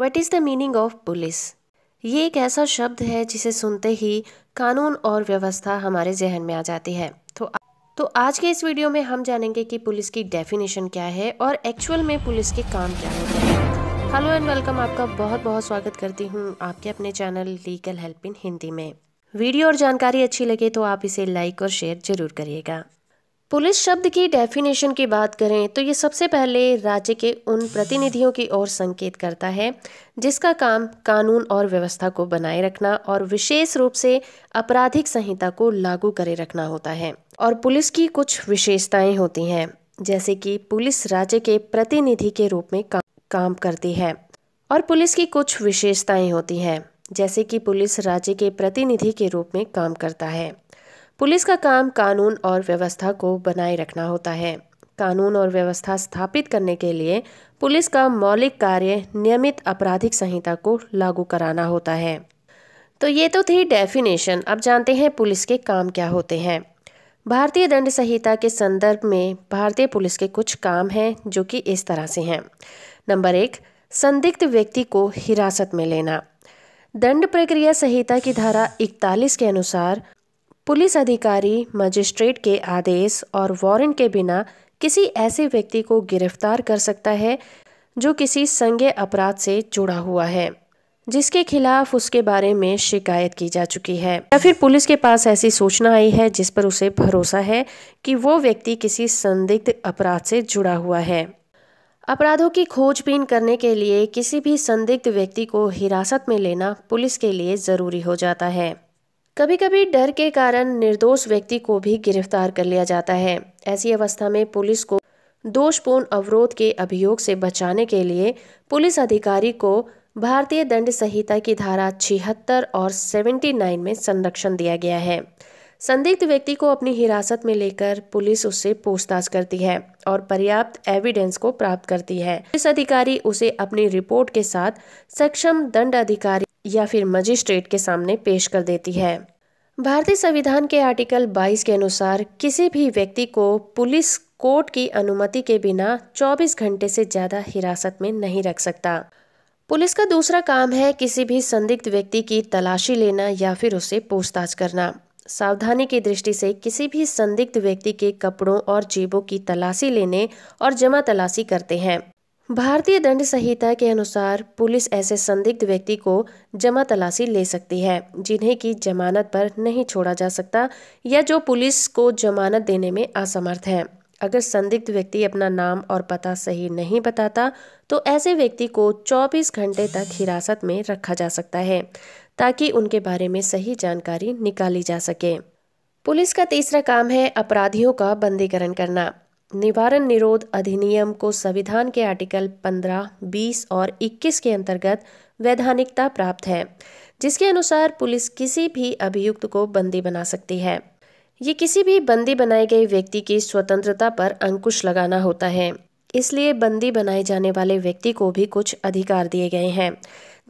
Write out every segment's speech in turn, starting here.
what is the meaning of police ये एक ऐसा शब्द है जिसे सुनते ही कानून और व्यवस्था हमारे जहन में आ जाती है तो तो आज के इस वीडियो में हम जानेंगे कि पुलिस की डेफिनेशन क्या है और एक्चुअल में पुलिस के काम क्या होते हैं हेलो एंड वेलकम आपका बहुत बहुत स्वागत करती हूँ आपके अपने channel legal help in Hindi में वीडियो और जानकारी अच्छी लगे तो आप इसे लाइक और शेयर जरूर करिएगा पुलिस शब्द की डेफिनेशन की बात करें तो ये सबसे पहले राज्य के उन प्रतिनिधियों की ओर संकेत करता है जिसका काम कानून और व्यवस्था को बनाए रखना और विशेष रूप से आपराधिक संहिता को लागू करे रखना होता है और पुलिस की कुछ विशेषताएं होती हैं जैसे कि पुलिस राज्य के प्रतिनिधि के रूप में का, काम करती है और पुलिस की कुछ विशेषताएं होती हैं जैसे कि पुलिस राज्य के प्रतिनिधि के रूप में काम करता है पुलिस का काम कानून और व्यवस्था को बनाए रखना होता है कानून और व्यवस्था स्थापित करने के लिए पुलिस का मौलिक कार्य नियमित आपराधिक संहिता को लागू कराना होता है तो ये तो थी डेफिनेशन अब जानते हैं पुलिस के काम क्या होते हैं भारतीय दंड संहिता के संदर्भ में भारतीय पुलिस के कुछ काम हैं जो कि इस तरह से हैं नंबर एक संदिग्ध व्यक्ति को हिरासत में लेना दंड प्रक्रिया संहिता की धारा 41 के अनुसार पुलिस अधिकारी मजिस्ट्रेट के आदेश और वारंट के बिना किसी ऐसे व्यक्ति को गिरफ्तार कर सकता है जो किसी संज्ञ अपराध से जुड़ा हुआ है जिसके खिलाफ उसके बारे में शिकायत की जा चुकी है या फिर पुलिस के पास ऐसी सूचना आई है जिस पर उसे भरोसा है कि वो व्यक्ति किसी संदिग्ध अपराध से जुड़ा हुआ है अपराधों की खोजबीन करने के लिए किसी भी संदिग्ध व्यक्ति को हिरासत में लेना पुलिस के लिए ज़रूरी हो जाता है कभी कभी डर के कारण निर्दोष व्यक्ति को भी गिरफ्तार कर लिया जाता है ऐसी अवस्था में पुलिस को दोषपूर्ण अवरोध के अभियोग से बचाने के लिए पुलिस अधिकारी को भारतीय दंड संहिता की धारा छिहत्तर और 79 में संरक्षण दिया गया है संदिग्ध व्यक्ति को अपनी हिरासत में लेकर पुलिस उससे पूछताछ करती है और पर्याप्त एविडेंस को प्राप्त करती है पुलिस अधिकारी उसे अपनी रिपोर्ट के साथ सक्षम दंड अधिकारी या फिर मजिस्ट्रेट के सामने पेश कर देती है भारतीय संविधान के आर्टिकल 22 के अनुसार किसी भी व्यक्ति को पुलिस कोर्ट की अनुमति के बिना 24 घंटे से ज़्यादा हिरासत में नहीं रख सकता पुलिस का दूसरा काम है किसी भी संदिग्ध व्यक्ति की तलाशी लेना या फिर उसे पूछताछ करना सावधानी की दृष्टि से किसी भी संदिग्ध व्यक्ति के कपड़ों और जेबों की तलाशी लेने और जमा तलाशी करते हैं भारतीय दंड संहिता के अनुसार पुलिस ऐसे संदिग्ध व्यक्ति को जमा तलाशी ले सकती है जिन्हें की जमानत पर नहीं छोड़ा जा सकता या जो पुलिस को जमानत देने में असमर्थ है अगर संदिग्ध व्यक्ति अपना नाम और पता सही नहीं बताता तो ऐसे व्यक्ति को 24 घंटे तक हिरासत में रखा जा सकता है ताकि उनके बारे में सही जानकारी निकाली जा सके पुलिस का तीसरा काम है अपराधियों का बंदीकरण करना निवारण निरोध अधिनियम को संविधान के आर्टिकल 15, 20 और 21 के अंतर्गत वैधानिकता प्राप्त है जिसके अनुसार पुलिस किसी भी अभियुक्त को बंदी बना सकती है ये किसी भी बंदी बनाए गए व्यक्ति की स्वतंत्रता पर अंकुश लगाना होता है इसलिए बंदी बनाए जाने वाले व्यक्ति को भी कुछ अधिकार दिए गए हैं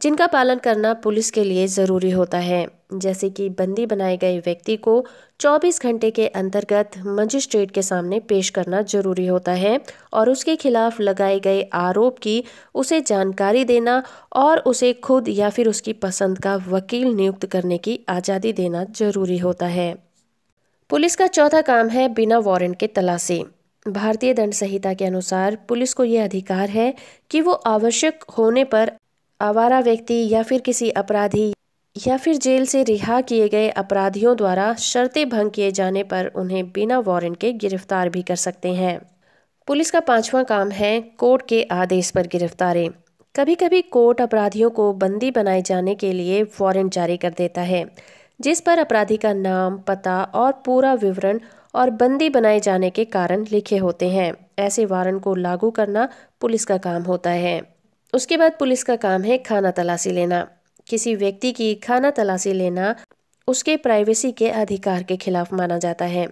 जिनका पालन करना पुलिस के लिए ज़रूरी होता है जैसे कि बंदी बनाए गए व्यक्ति को 24 घंटे के अंतर्गत मजिस्ट्रेट के सामने पेश करना जरूरी होता है और उसके खिलाफ लगाए गए आरोप की उसे जानकारी देना और उसे खुद या फिर उसकी पसंद का वकील नियुक्त करने की आज़ादी देना जरूरी होता है पुलिस का चौथा काम है बिना वारंट के तलाशी भारतीय दंड संहिता के अनुसार पुलिस को यह अधिकार है कि वो आवश्यक होने पर आवारा व्यक्ति या फिर किसी अपराधी या फिर जेल से रिहा किए गए अपराधियों द्वारा शर्तें भंग किए जाने पर उन्हें बिना वारंट के गिरफ्तार भी कर सकते हैं पुलिस का पांचवा काम है कोर्ट के आदेश पर गिरफ्तारी कभी कभी कोर्ट अपराधियों को बंदी बनाए जाने के लिए वारंट जारी कर देता है जिस पर अपराधी का नाम पता और पूरा विवरण और बंदी बनाए जाने के कारण लिखे होते हैं ऐसे वारंट को लागू करना पुलिस का काम होता है उसके बाद पुलिस का काम है खाना तलाशी लेना किसी व्यक्ति की खाना तलाशी लेना उसके प्राइवेसी के अधिकार के खिलाफ माना जाता है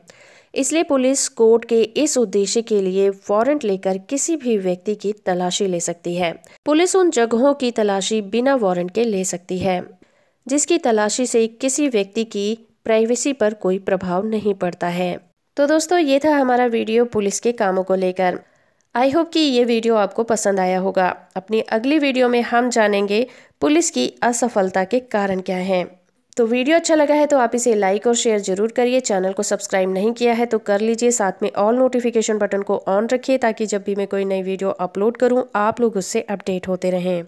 इसलिए पुलिस कोर्ट के इस उद्देश्य के लिए वारंट लेकर किसी भी व्यक्ति की तलाशी ले सकती है पुलिस उन जगहों की तलाशी बिना वारंट के ले सकती है जिसकी तलाशी से किसी व्यक्ति की प्राइवेसी पर कोई प्रभाव नहीं पड़ता है तो दोस्तों ये था हमारा वीडियो पुलिस के कामों को लेकर आई होप कि ये वीडियो आपको पसंद आया होगा अपनी अगली वीडियो में हम जानेंगे पुलिस की असफलता के कारण क्या हैं तो वीडियो अच्छा लगा है तो आप इसे लाइक और शेयर जरूर करिए चैनल को सब्सक्राइब नहीं किया है तो कर लीजिए साथ में ऑल नोटिफिकेशन बटन को ऑन रखिए ताकि जब भी मैं कोई नई वीडियो अपलोड करूँ आप लोग उससे अपडेट होते रहें